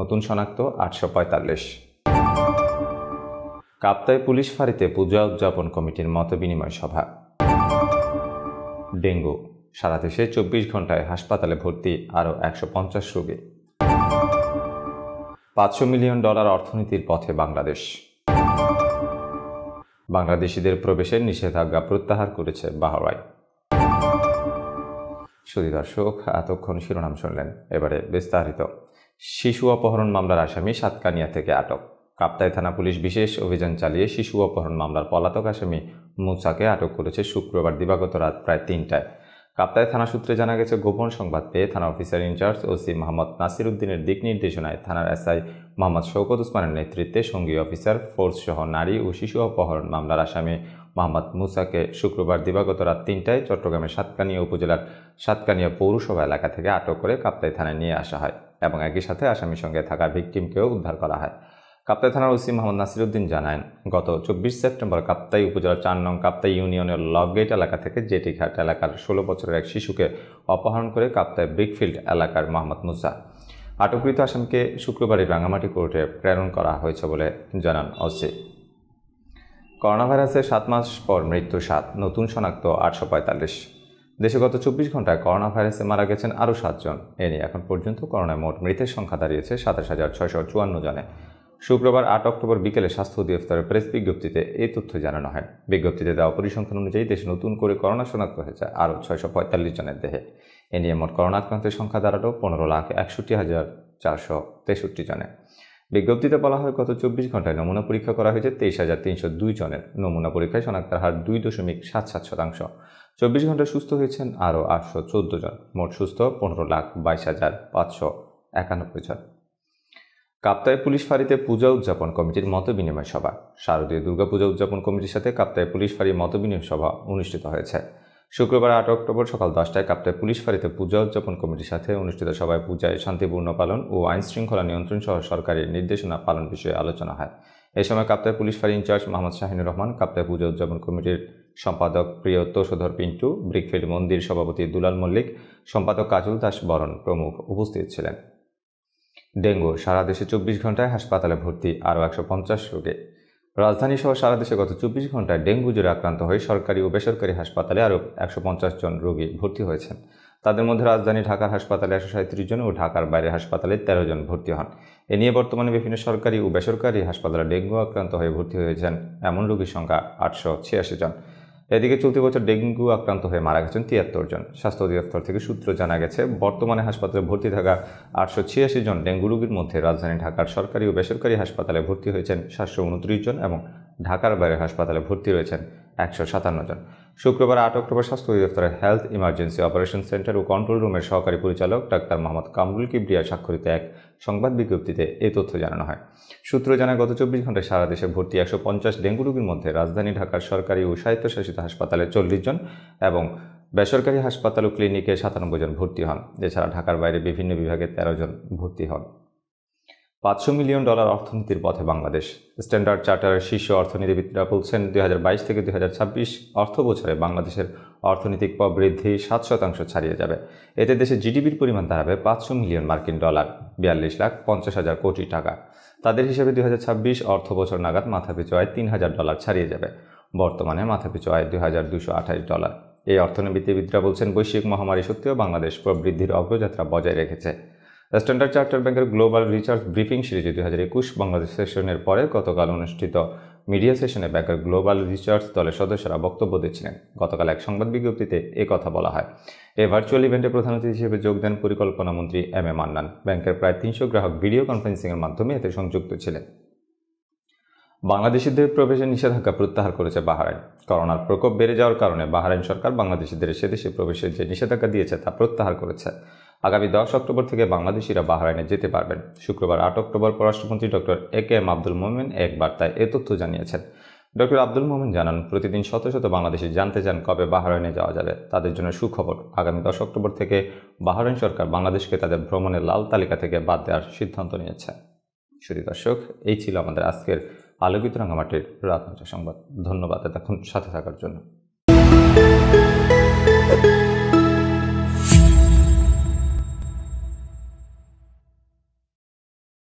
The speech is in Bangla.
নতুন শনাক্ত আটশো পঁয়তাল্লিশ কাপ্তায় পুলিশ ফাঁড়িতে পূজা উদযাপন কমিটির মত বিনিময় সভা ডেঙ্গু সারা দেশে চব্বিশ ঘন্টায় হাসপাতালে ভর্তি আরও একশো পঞ্চাশ রোগী পাঁচশো মিলিয়ন ডলার অর্থনীতির পথে বাংলাদেশ বাংলাদেশিদের প্রবেশের নিষেধাজ্ঞা প্রত্যাহার করেছে বাহরাই সুদী দর্শক এতক্ষণ শিরোনাম শুনলেন এবারে বিস্তারিত শিশু অপহরণ মামলার আসামি সাতকানিয়া থেকে আটক কাপ্তাই থানা পুলিশ বিশেষ অভিযান চালিয়ে শিশু অপহরণ মামলার পলাতক আসামি মুসাকে আটক করেছে শুক্রবার দিবাগত রাত প্রায় তিনটায় কাপ্তাই থানা সূত্রে জানা গেছে গোপন সংবাদ পেয়ে থানা officer incharge OC Mohammad Nasir উদ্দিনের দিক নির্দেশনায় থানার এসআই মোহাম্মদ শৌকত ওসমানের নেতৃত্বে সঙ্গী অফিসার ফোর্স সহ নারী ও শিশু অপহরণ মামলার আসামি মোহাম্মদ মুসাকে শুক্রবার দিবাগত রাত তিনটায় চট্টগ্রামের সাতকানিয়া উপজেলার সাতকানিয়া পৌরসভা এলাকা থেকে আটক করে কাপ্তাই থানায় নিয়ে আসা হয় এবং একই সাথে আসামির সঙ্গে থাকা ভিকটিমকেও উদ্ধার করা হয় কাপ্তাই থানার ওসি মোহাম্মদ নাসিরুদ্দিন জানান গত চব্বিশ সেপ্টেম্বর কাপ্তাই উপজেলার চার নং কাপ্তাই ইউনিয়নের লকগেট এলাকা থেকে জেটিঘাট এলাকার ষোলো বছরের এক শিশুকে অপহরণ করে কাপ্তাই ব্রিকফিল্ড এলাকার মোহাম্মদ মুসা আটককৃত আসামকে শুক্রবারই রাঙামাটি কোর্টে প্রেরণ করা হয়েছে বলে জানান ওসি করোনা ভাইরাসের সাত মাস পর মৃত্যু সাত নতুন শনাক্ত আটশো পঁয়তাল্লিশ দেশে গত চব্বিশ ঘন্টায় করোনা ভাইরাসে মারা গেছেন আরও সাতজন এ নিয়ে এখন পর্যন্ত করোনায় মোট মৃতের সংখ্যা দাঁড়িয়েছে সাতাশ হাজার ছয়শো চুয়ান্ন জনে শুক্রবার আট অক্টোবর বিকেলে স্বাস্থ্য অধিদপ্তরের প্রেস বিজ্ঞপ্তিতে এই তথ্য জানানো হয় বিজ্ঞপ্তিতে দেওয়া পরিসংখ্যান অনুযায়ী দেশে নতুন করে করোনা শনাক্ত হয়েছে আরও ছয়শো পঁয়তাল্লিশ জনের দেহে এ নিয়ে মোট করোনা আক্রান্তের সংখ্যা দাঁড়ালো পনেরো লাখ একষট্টি হাজার চারশো তেষট্টি জনে বিজ্ঞপ্তিতে বলা হয় গত চব্বিশ ঘন্টায় নমুনা পরীক্ষা করা হয়েছে তেইশ হাজার তিনশো দুই জনের নমুনা পরীক্ষায় শনাক্তার হার দুই দশমিক সাত সাত শতাংশ চব্বিশ ঘন্টায় সুস্থ হয়েছেন আরও আটশো চোদ্দো জন মোট সুস্থ পনেরো লাখ বাইশ হাজার পাঁচশো একানব্বই জন কাপ্তায় পুলিশ ফাঁড়িতে পূজা উদযাপন কমিটির মত বিনিময় সভা শারদীয় দুর্গাপূজা উদযাপন কমিটির সাথে কাপ্তায় পুলিশ ফাঁড়ির মত বিনিময় সভা অনুষ্ঠিত হয়েছে শুক্রবার আট অক্টোবর সকাল দশটায় কাপ্তায় পুলিশ ফাঁড়িতে পূজা উদযাপন কমিটির সাথে অনুষ্ঠিত সভায় পূজায় শান্তিপূর্ণ পালন ও আইন শৃঙ্খলা নিয়ন্ত্রণ সহ সরকারি নির্দেশনা পালন বিষয়ে আলোচনা হয় এই সময় কাপ্তার পুলিশ ফার ইনচার্জ মোহাম্মদ শাহিনুর রহমান কাপ্তায় পুজো উদযাপন কমিটির সম্পাদক প্রিয় তোষধর পিন্টু ব্রিকফিল্ড মন্দির সভাপতি দুলাল মল্লিক সম্পাদক কাজল দাস বরণ প্রমুখ উপস্থিত ছিলেন ডেঙ্গু সারা দেশে চব্বিশ ঘন্টায় হাসপাতালে ভর্তি আরও একশো পঞ্চাশ রোগে রাজধানী সহ সারা দেশে গত চব্বিশ ঘন্টায় ডেঙ্গু জ্বরে আক্রান্ত হয়ে সরকারি ও বেসরকারি হাসপাতালে আরও একশো জন রোগী ভর্তি হয়েছেন তাদের মধ্যে রাজধানী ঢাকার হাসপাতালে একশো সাঁত্রিশ জন ও ঢাকার বাইরের হাসপাতালে তেরো জন ভর্তি হন এ নিয়ে বর্তমানে বিভিন্ন সরকারি ও বেসরকারি হাসপাতালে ডেঙ্গু আক্রান্ত হয়ে ভর্তি হয়েছেন এমন রোগীর সংখ্যা আটশো ছিয়াশি জন এদিকে চলতি বছর ডেঙ্গু আক্রান্ত হয়ে মারা গেছেন তিয়াত্তর জন স্বাস্থ্য অধিদপ্তর থেকে সূত্র জানা গেছে বর্তমানে হাসপাতালে ভর্তি থাকা আটশো ছিয়াশি জন ডেঙ্গু রোগীর মধ্যে রাজধানী ঢাকার সরকারি ও বেসরকারি হাসপাতালে ভর্তি হয়েছেন সাতশো উনত্রিশ জন এবং ঢাকার বাইরে হাসপাতালে ভর্তি রয়েছেন একশো সাতান্ন জন শুক্রবার আট অক্টোবর স্বাস্থ্য অধিদপ্তরের হেলথ ইমার্জেন্সি অপারেশন সেন্টার ও কন্ট্রোল রুমের সহকারী পরিচালক ডাক্তার মোহাম্মদ কামরুল কিবরিয়া স্বাক্ষরিত এক সংবাদ বিজ্ঞপ্তিতে এ তথ্য জানানো হয় সূত্র জানায় গত চব্বিশ ঘন্টায় সারা দেশে ভর্তি একশো পঞ্চাশ ডেঙ্গু রোগীর মধ্যে রাজধানী ঢাকার সরকারি ও স্বায়ত্তশাসিত হাসপাতালে চল্লিশ জন এবং বেসরকারি হাসপাতাল ও ক্লিনিকে সাতানব্বই জন ভর্তি হন এছাড়া ঢাকার বাইরে বিভিন্ন বিভাগে তেরো জন ভর্তি হন পাঁচশো মিলিয়ন ডলার অর্থনীতির পথে বাংলাদেশ স্ট্যান্ডার্ড চার্টারের শীর্ষ অর্থনীতিবিদরা বলছেন দুই থেকে দুই অর্থ বছরে বাংলাদেশের অর্থনৈতিক প্রবৃদ্ধি সাত শতাংশ ছাড়িয়ে যাবে এতে দেশে জিডিপির পরিমাণ দাঁড়াবে পাঁচশো মিলিয়ন মার্কিন ডলার বিয়াল্লিশ লাখ পঞ্চাশ হাজার কোটি টাকা তাদের হিসেবে দুই অর্থ বছর নাগাদ মাথাপিছু আয় তিন হাজার ডলার ছাড়িয়ে যাবে বর্তমানে মাথাপিছু আয় দুই হাজার দুশো আঠাশ ডলার এই অর্থনীতিবিদরা বলছেন বৈশ্বিক মহামারী সত্ত্বেও বাংলাদেশ প্রবৃদ্ধির অগ্রযাত্রা বজায় রেখেছে স্ট্যান্ডার্ড চার্টার ব্যাংকের গ্লোবাল রিসার্চ ব্রিফিং সিরিজে দুই হাজার একুশ বাংলাদেশ সেশনের পরে গতকাল অনুষ্ঠিত মিডিয়া সেশনে ব্যাংকের গ্লোবাল রিসার্চ দলের সদস্যরা বক্তব্য দিচ্ছিলেন গতকাল এক সংবাদ বিজ্ঞপ্তিতে এ কথা বলা হয় এ ভার্চুয়াল ইভেন্টে প্রধান অতিথি হিসেবে যোগ দেন পরিকল্পনা মন্ত্রী এম এ মান্নান ব্যাংকের প্রায় তিনশো গ্রাহক ভিডিও কনফারেন্সিংয়ের মাধ্যমে এতে সংযুক্ত ছিলেন বাংলাদেশিদের প্রবেশে নিষেধাজ্ঞা প্রত্যাহার করেছে বাহারাইন করোনার প্রকোপ বেড়ে যাওয়ার কারণে বাহারাইন সরকার বাংলাদেশিদের সেদেশে প্রবেশের যে নিষেধাজ্ঞা দিয়েছে তা প্রত্যাহার করেছে আগামী দশ অক্টোবর থেকে বাংলাদেশিরা বাহরাইনে যেতে পারবেন শুক্রবার আট অক্টোবর পররাষ্ট্রমন্ত্রী doctor A K M Abdul Momen এক বার্তায় এ তথ্য জানিয়েছেন ডক্টর আব্দুল মোমেন জানান প্রতিদিন শত শত বাংলাদেশি জানতে চান কবে বাহরাইনে যাওয়া যাবে তাদের জন্য সুখবর আগামী দশ অক্টোবর থেকে বাহরাইন সরকার বাংলাদেশকে তাদের ভ্রমণের লাল তালিকা থেকে বাদ দেওয়ার সিদ্ধান্ত নিয়েছে শুধু দর্শক এই ছিল আমাদের আজকের আলোকিত রাঙামাটির রাত সংবাদ ধন্যবাদ এতক্ষণ সাথে থাকার জন্য